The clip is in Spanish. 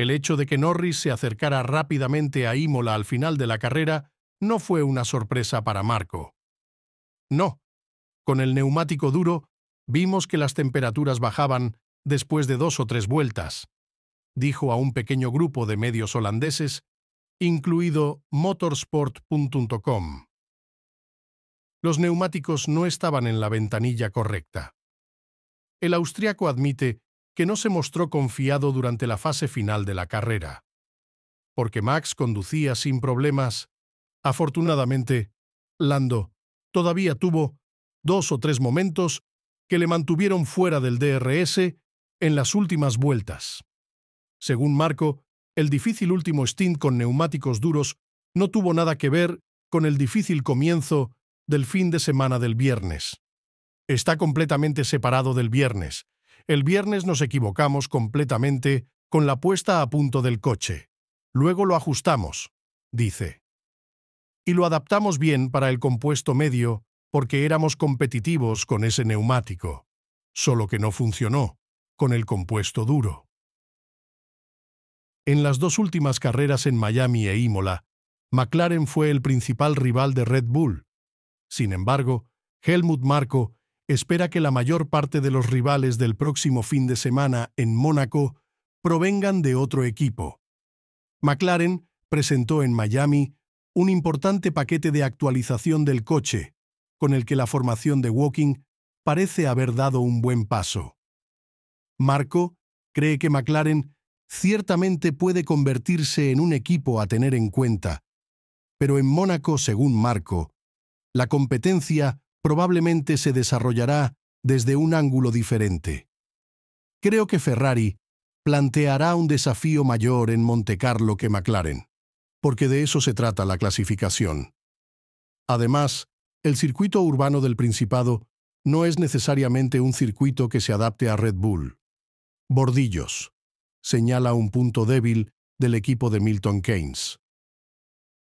El hecho de que Norris se acercara rápidamente a Imola al final de la carrera no fue una sorpresa para Marco. No, con el neumático duro vimos que las temperaturas bajaban después de dos o tres vueltas, dijo a un pequeño grupo de medios holandeses, incluido motorsport.com. Los neumáticos no estaban en la ventanilla correcta. El austriaco admite que no se mostró confiado durante la fase final de la carrera. Porque Max conducía sin problemas, afortunadamente, Lando todavía tuvo dos o tres momentos que le mantuvieron fuera del DRS en las últimas vueltas. Según Marco, el difícil último stint con neumáticos duros no tuvo nada que ver con el difícil comienzo del fin de semana del viernes. Está completamente separado del viernes, el viernes nos equivocamos completamente con la puesta a punto del coche. Luego lo ajustamos, dice. Y lo adaptamos bien para el compuesto medio porque éramos competitivos con ese neumático. Solo que no funcionó con el compuesto duro. En las dos últimas carreras en Miami e Imola, McLaren fue el principal rival de Red Bull. Sin embargo, Helmut Marko espera que la mayor parte de los rivales del próximo fin de semana en Mónaco provengan de otro equipo. McLaren presentó en Miami un importante paquete de actualización del coche, con el que la formación de Walking parece haber dado un buen paso. Marco cree que McLaren ciertamente puede convertirse en un equipo a tener en cuenta, pero en Mónaco, según Marco, la competencia probablemente se desarrollará desde un ángulo diferente. Creo que Ferrari planteará un desafío mayor en Montecarlo que McLaren, porque de eso se trata la clasificación. Además, el circuito urbano del Principado no es necesariamente un circuito que se adapte a Red Bull. Bordillos señala un punto débil del equipo de Milton Keynes.